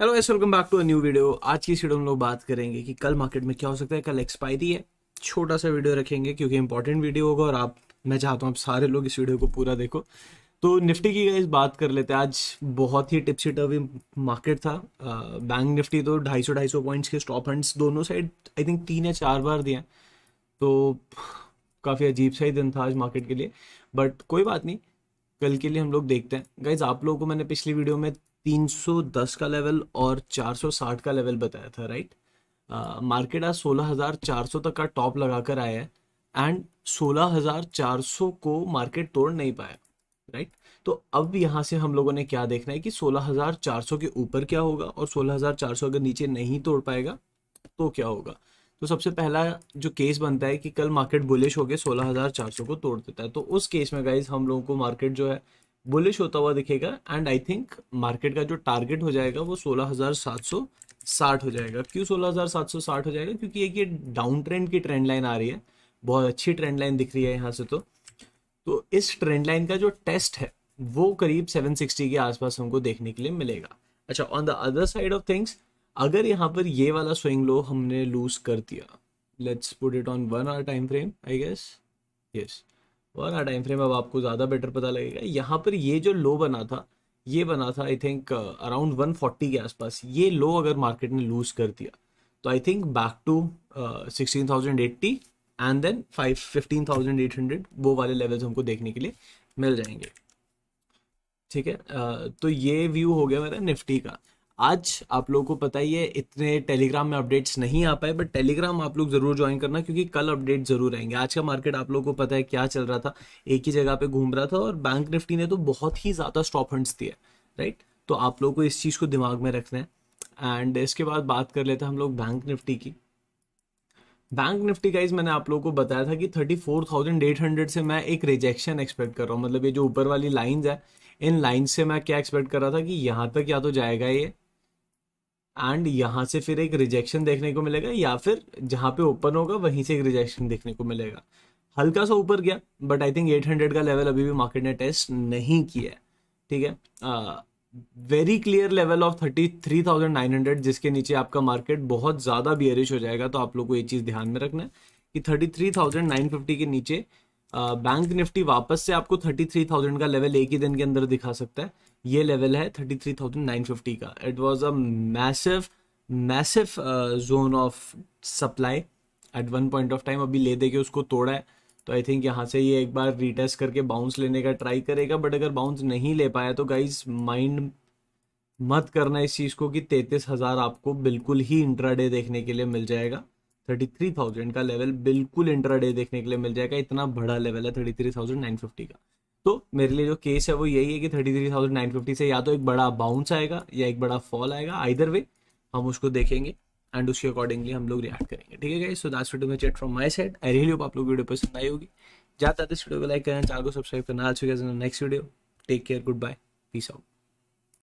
hello एस welcome back to a new video आज की वीडियो हम लोग बात करेंगे कि कल मार्केट में क्या हो सकता है कल एक्सपायरी है छोटा सा वीडियो रखेंगे क्योंकि इंपॉर्टेंट वीडियो होगा और आप मैं चाहता हूँ आप सारे लोग इस वीडियो को पूरा देखो तो निफ्टी की गाइस बात कर लेते हैं आज बहुत ही टिप्सी टर्वी मार्केट था बैंक निफ्टी तो ढाई सौ ढाई सौ पॉइंट्स के स्टॉप हंड्स दोनों साइड आई थिंक तीन या चार बार दिए तो काफ़ी अजीब सा ही दिन था आज मार्केट के लिए बट कोई बात नहीं कल के लिए हम लोग देखते हैं गाइज आप लोगों को मैंने पिछली वीडियो में 310 का लेवल और 460 का लेवल बताया था राइट मार्केट आज 16400 तक का टॉप लगाकर आया है एंड 16400 को मार्केट तोड़ नहीं पाया राइट तो अब यहाँ से हम लोगों ने क्या देखना है कि 16400 के ऊपर क्या होगा और 16400 अगर नीचे नहीं तोड़ पाएगा तो क्या होगा तो सबसे पहला जो केस बनता है कि कल मार्केट बुलिश हो होकर सोलह को तोड़ देता है तो उस केस में गाइज हम लोगों को मार्केट जो है बुलिश होता हुआ दिखेगा एंड आई थिंक मार्केट का जो टारगेट हो जाएगा वो सोलह साठ हो जाएगा क्यों सोलह सात सौ साठ हो जाएगा क्योंकि एक ये डाउन ट्रेंड की ट्रेंड लाइन आ रही है बहुत अच्छी ट्रेंड लाइन दिख रही है यहाँ से तो तो इस ट्रेंड लाइन का जो टेस्ट है वो करीब सेवन सिक्सटी के आसपास हमको देखने के लिए मिलेगा अच्छा on the other side of things अगर यहाँ पर ये वाला स्विंग लो हमने लूज कर दिया let's put it on one hour time frame I guess यस वाला टाइम फ्रेम अब आपको ज़्यादा बेटर पता लगेगा यहाँ पर ये जो लो बना था ये बना था आई थिंक अराउंड 140 के आसपास ये लो अगर मार्केट ने लूज कर दिया तो I think back to sixteen and then five fifteen वो वाले लेवल्स हमको देखने के लिए मिल जाएंगे ठीक है uh, तो ये व्यू हो गया मेरा निफ्टी का आज आप लोगों को पता ही है इतने टेलीग्राम में अपडेट्स नहीं आ पाए बट टेलीग्राम आप लोग ज़रूर ज्वाइन करना क्योंकि कल अपडेट ज़रूर आएंगे आज का मार्केट आप लोगों को पता है क्या चल रहा था एक ही जगह पे घूम रहा था और बैंक निफ्टी ने तो बहुत ही ज़्यादा स्टॉप हंड्स दिए राइट तो आप लोग को इस चीज़ को दिमाग में रखना है एंड इसके बाद बात कर लेते हैं हम लोग बैंक निफ्टी की बैंक निफ्टी गाइज मैंने आप लोगों को बताया था कि हंड्रेड से मैं एक रिजेक्शन एक्सपेक्ट कर रहा हूँ मतलब ये जो ऊपर वाली लाइन है इन लाइन से मैं क्या एक्सपेक्ट कर रहा था कि यहाँ तक या तो जाएगा ये एंड यहाँ से फिर एक रिजेक्शन देखने को मिलेगा या फिर जहाँ पे ओपन होगा वहीं से एक रिजेक्शन देखने को मिलेगा हल्का सा ऊपर गया बट आई थिंक 800 का लेवल अभी भी मार्केट ने टेस्ट नहीं किया है ठीक है very clear level of thirty three thousand nine hundred जिसके नीचे आपका मार्केट बहुत ज़्यादा बियरिश हो जाएगा तो आप लोग को ये चीज़ ध्यान में रखना है कि thirty three thousand nine fifty के नीचे बैंक निफ्टी वापस से आपको 33,000 का लेवल एक ही दिन के अंदर दिखा सकता है ये लेवल है 33,950 का it was a massive massive zone of supply at one point of time अभी ले दे के उसको तोड़ा है तो आई थिंक यहाँ से ये एक बार रिटेस्ट करके बाउंस लेने का ट्राई करेगा बट अगर बाउंस नहीं ले पाया तो गाइज माइंड मत करना इस चीज़ को कि तैंतीस हज़ार आपको बिल्कुल ही इंट्राडे देखने के लिए मिल जाएगा थर्टी थ्री थाउजेंड का लेवल बिल्कुल इंट्राडे देखने के लिए मिल जाएगा इतना बड़ा लेवल है thirty three thousand nine fifty का तो मेरे लिए जो केस है वो यही है कि thirty three thousand nine fifty से या तो एक बड़ा बाउंस आएगा या एक बड़ा फॉल आएगा आइदर वे हम उसको देखेंगे एंड उसके अकॉर्डिंगली हम लोग रिएक्ट करेंगे ठीक है सो दैट्स वीडियो में चेट from my side I really hope आप लोग वीडियो पसंद आई होगी ज़्यादा इस वीडियो को लाइक करना चैनल को सब्सक्राइब करना आज next video take care good bye peace out